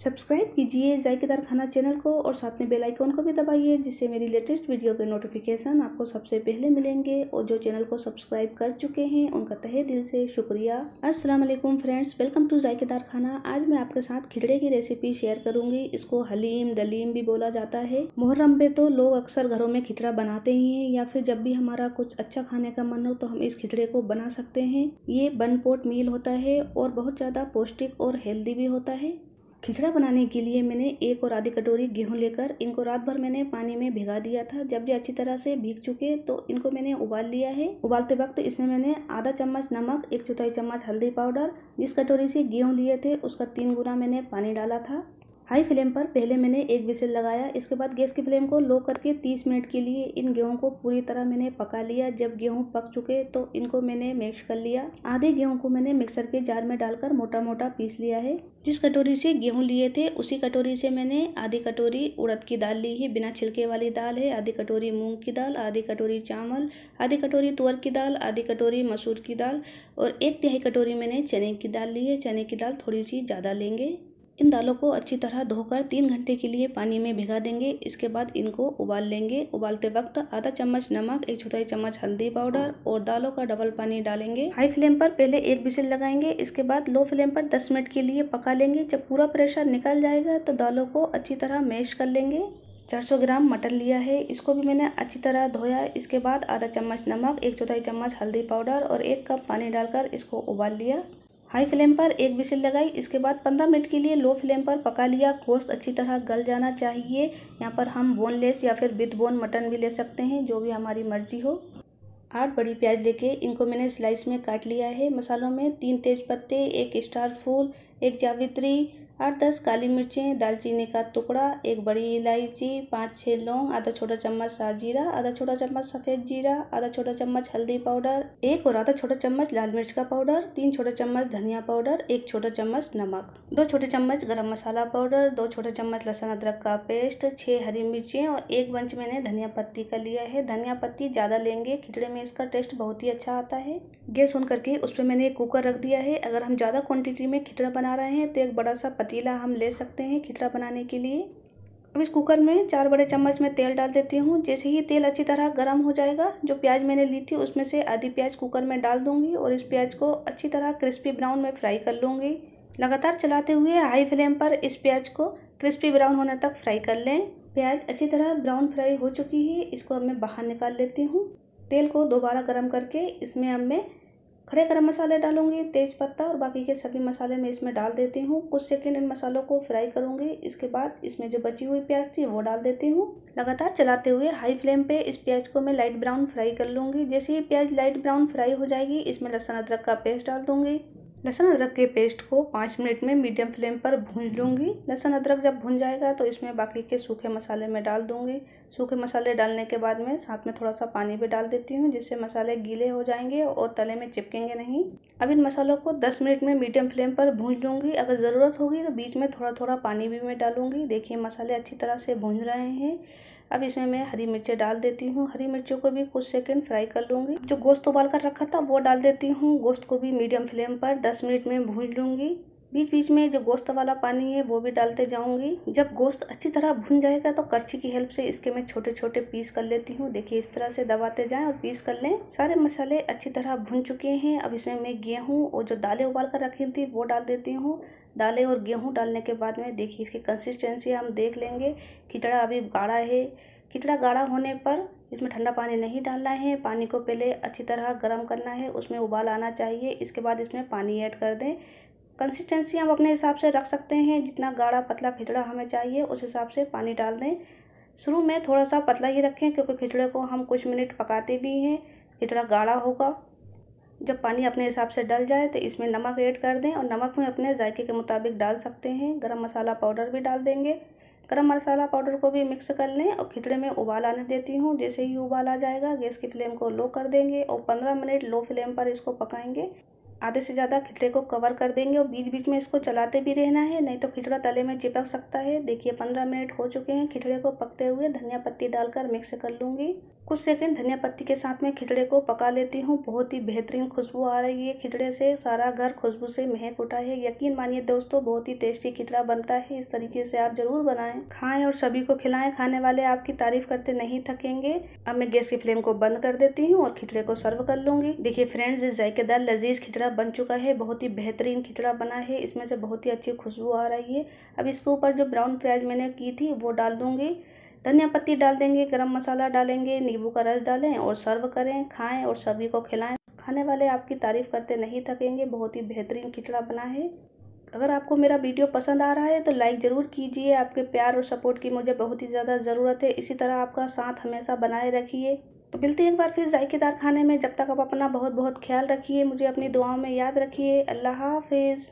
subscribe कीजिए जायकेदार खाना channel को और साथ में बेल आइकॉन को भी दबाइए जिससे मेरी लेटेस्ट वीडियो के नोटिफिकेशन आपको सबसे पहले मिलेंगे और जो चैनल को सब्सक्राइब कर चुके हैं उनका तहे दिल से शुक्रिया अस्सलाम वालेकुम फ्रेंड्स वेलकम टू जायकेदार खाना आज मैं आपके साथ खिचड़े की रेसिपी शेयर करूंगी इसको हलीम दलीम भी बोला जाता है मुहर्रम पे तो लोग अक्सर घरों में खिचड़ा बनाते ही है या फिर जब भी हमारा कुछ अच्छा खाने का मन हो तो हम इस खिचड़े को बना सकते हैं ये बन पोट मील होता है और बहुत ज़्यादा पौष्टिक और हेल्दी भी होता है खिचड़ा बनाने के लिए मैंने एक और आधी कटोरी गेहूं लेकर इनको रात भर मैंने पानी में भिगा दिया था जब ये अच्छी तरह से भीग चुके तो इनको मैंने उबाल लिया है उबालते वक्त इसमें मैंने आधा चम्मच नमक एक चौथाई चम्मच हल्दी पाउडर जिस कटोरी से गेहूं लिए थे उसका तीन गुना मैंने पानी डाला था हाई फ्लेम पर पहले मैंने एक विसिल लगाया इसके बाद गैस की फ्लेम को लो करके तीस मिनट के लिए इन गेहूं को पूरी तरह मैंने पका लिया जब गेहूं पक चुके तो इनको मैंने मिक्स कर लिया आधे गेहूं को मैंने मिक्सर के जार में डालकर मोटा मोटा पीस लिया है जिस कटोरी से गेहूं लिए थे उसी कटोरी से मैंने आधी कटोरी उड़द की दाल ली है बिना छिलके वाली दाल है आधी कटोरी मूंग की दाल आधी कटोरी चावल आधी कटोरी तुअर की दाल आधी कटोरी मसूर की दाल और एक तिहाई कटोरी मैंने चने की दाल ली है चने की दाल थोड़ी सी ज़्यादा लेंगे इन दालों को अच्छी तरह धोकर तीन घंटे के लिए पानी में भिगा देंगे इसके बाद इनको उबाल लेंगे उबालते वक्त आधा चम्मच नमक एक चौथाई चम्मच हल्दी पाउडर और दालों का डबल पानी डालेंगे हाई फ्लेम पर पहले एक बिसिल लगाएंगे इसके बाद लो फ्लेम पर दस मिनट के लिए पका लेंगे जब पूरा प्रेशर निकल जाएगा तो दालों को अच्छी तरह मैश कर लेंगे 400 ग्राम मटर लिया है इसको भी मैंने अच्छी तरह धोया इसके बाद आधा चम्मच नमक एक चौथाई चम्मच हल्दी पाउडर और एक कप पानी डालकर इसको उबाल लिया हाई फ्लेम पर एक विसिल लगाई इसके बाद पंद्रह मिनट के लिए लो फ्लेम पर पका लिया गोश्त अच्छी तरह गल जाना चाहिए यहाँ पर हम बोनलेस या फिर विथ बोन मटन भी ले सकते हैं जो भी हमारी मर्जी हो आठ बड़ी प्याज लेके इनको मैंने स्लाइस में काट लिया है मसालों में तीन तेज पत्ते एक स्टार फूल एक जावित्री आठ दस काली मिर्चें दालचीनी का टुकड़ा एक बड़ी इलायची पाँच छः लौंग आधा छोटा चम्मच सा जीरा आधा छोटा चम्मच सफ़ेद जीरा आधा छोटा चम्मच हल्दी पाउडर एक और आधा छोटा चम्मच लाल मिर्च का पाउडर तीन छोटे चम्मच धनिया पाउडर एक छोटा चम्मच नमक दो छोटे चम्मच गरम मसाला पाउडर दो छोटे चम्मच लहसुन अदरक का पेस्ट छः हरी मिर्चें और एक बंच मैंने धनिया पत्ती का लिया है धनिया पत्ती ज़्यादा लेंगे खिचड़े में इसका टेस्ट बहुत ही अच्छा आता है गैस ऑन करके उस पर मैंने एक कुकर रख दिया है अगर हम ज़्यादा क्वान्टिटी में खिचड़ा बना रहे हैं तो एक बड़ा सा पतीला हम ले सकते हैं खिचड़ा बनाने के लिए अब इस कुकर में चार बड़े चम्मच में तेल डाल देती हूँ जैसे ही तेल अच्छी तरह गर्म हो जाएगा जो प्याज मैंने ली थी उसमें से आधी प्याज कुकर में डाल दूँगी और इस प्याज को अच्छी तरह क्रिस्पी ब्राउन में फ्राई कर लूँगी लगातार चलाते हुए हाई फ्लेम पर इस प्याज को क्रिस्पी ब्राउन होने तक फ्राई कर लें प्याज अच्छी तरह ब्राउन फ्राई हो चुकी है इसको अब मैं बाहर निकाल लेती हूँ तेल को दोबारा गर्म करके इसमें अब मैं खड़े गरम मसाले डालूंगी तेज़ पत्ता और बाकी के सभी मसाले मैं इसमें डाल देती हूँ कुछ सेकंड इन मसालों को फ्राई करूंगी इसके बाद इसमें जो बची हुई प्याज थी वो डाल देती हूँ लगातार चलाते हुए हाई फ्लेम पे इस प्याज को मैं लाइट ब्राउन फ्राई कर लूँगी जैसे ही प्याज लाइट ब्राउन फ्राई हो जाएगी इसमें लहसुन अदरक का पेस्ट डाल दूंगी लहसुन अदरक के पेस्ट को पाँच मिनट में मीडियम फ्लेम पर भून लूँगी लहसुन अदरक जब भून जाएगा तो इसमें बाकी के सूखे मसाले में डाल दूँगी सूखे मसाले डालने के बाद में साथ में थोड़ा सा पानी भी डाल देती हूँ जिससे मसाले गीले हो जाएंगे और तले में चिपकेंगे नहीं अब इन मसालों को दस मिनट में मीडियम फ्लेम पर भून लूँगी अगर ज़रूरत होगी तो बीच में थोड़ा थोड़ा पानी भी मैं डालूँगी देखिए मसाले अच्छी तरह से भून रहे हैं अब इसमें मैं हरी मिर्चें डाल देती हूँ हरी मिर्चों को भी कुछ सेकंड फ्राई कर लूँगी जो गोश्त उबाल कर रखा था वो डाल देती हूँ गोश्त को भी मीडियम फ्लेम पर दस मिनट में भून लूँगी बीच बीच में जो गोश्त वाला पानी है वो भी डालते जाऊंगी जब गोश्त अच्छी तरह भुन जाएगा तो करछी की हेल्प से इसके मैं छोटे छोटे पीस कर लेती हूँ देखिए इस तरह से दबाते जाएं और पीस कर लें सारे मसाले अच्छी तरह भुन चुके हैं अब इसमें मैं गेहूँ और जो दालें उबाल कर रखी थी वो डाल देती हूँ दालें और गेहूँ डालने के बाद में देखिए इसकी कंसिस्टेंसी हम देख लेंगे खिचड़ा अभी गाढ़ा है खिचड़ा गाढ़ा होने पर इसमें ठंडा पानी नहीं डालना है पानी को पहले अच्छी तरह गर्म करना है उसमें उबाल आना चाहिए इसके बाद इसमें पानी ऐड कर दें कंसिस्टेंसी हम अपने हिसाब से रख सकते हैं जितना गाढ़ा पतला खिचड़ा हमें चाहिए उस हिसाब से पानी डाल दें शुरू में थोड़ा सा पतला ही रखें क्योंकि खिचड़े को हम कुछ मिनट पकाते भी हैं खिचड़ा गाढ़ा होगा जब पानी अपने हिसाब से डल जाए तो इसमें नमक ऐड कर दें और नमक में अपने जायके के मुताबिक डाल सकते हैं गरम मसाला पाउडर भी डाल देंगे गरम मसाला पाउडर को भी मिक्स कर लें और खिचड़े में उबाल आने देती हूँ जैसे ही उबाल आ जाएगा गैस की फ्लेम को लो कर देंगे और पंद्रह मिनट लो फ्लेम पर इसको पकाएंगे आधे से ज़्यादा खिचड़े को कवर कर देंगे और बीच बीच में इसको चलाते भी रहना है नहीं तो खिचड़ा तले में चिपक सकता है देखिए पंद्रह मिनट हो चुके हैं खिचड़े को पकते हुए धनिया पत्ती डालकर मिक्स कर लूँगी कुछ सेकंड धनिया पत्ती के साथ में खिचड़े को पका लेती हूँ बहुत ही बेहतरीन खुशबू आ रही है खिचड़े से सारा घर खुशबू से महक उठा है यकीन मानिए दोस्तों बहुत ही टेस्टी खिचड़ा बनता है इस तरीके से आप ज़रूर बनाएं खाएं और सभी को खिलाएं खाने वाले आपकी तारीफ करते नहीं थकेंगे अब मैं गैस की फ्लेम को बंद कर देती हूँ और खिचड़े को सर्व कर लूंगी देखिये फ्रेंड्स इस जायकेदार लजीज खिचड़ा खिचड़ा बन चुका है बहुत ही बेहतरीन खिचड़ा बना है इसमें से बहुत ही अच्छी खुशबू आ रही है अब इसके ऊपर जो ब्राउन प्याज मैंने की थी वो डाल दूँगी धनिया पत्ती डाल देंगे गरम मसाला डालेंगे नींबू का रस डालें और सर्व करें खाएं और सभी को खिलाएं खाने वाले आपकी तारीफ़ करते नहीं थकेंगे बहुत ही बेहतरीन खिचड़ा बना है अगर आपको मेरा वीडियो पसंद आ रहा है तो लाइक ज़रूर कीजिए आपके प्यार और सपोर्ट की मुझे बहुत ही ज़्यादा ज़रूरत है इसी तरह आपका साथ हमेशा बनाए रखिए तो मिलते हैं एक बार फिर जायकेदार खाने में जब तक आप अपना बहुत बहुत ख्याल रखिए मुझे अपनी दुआओं में याद रखिए अल्लाह हाफ़िज़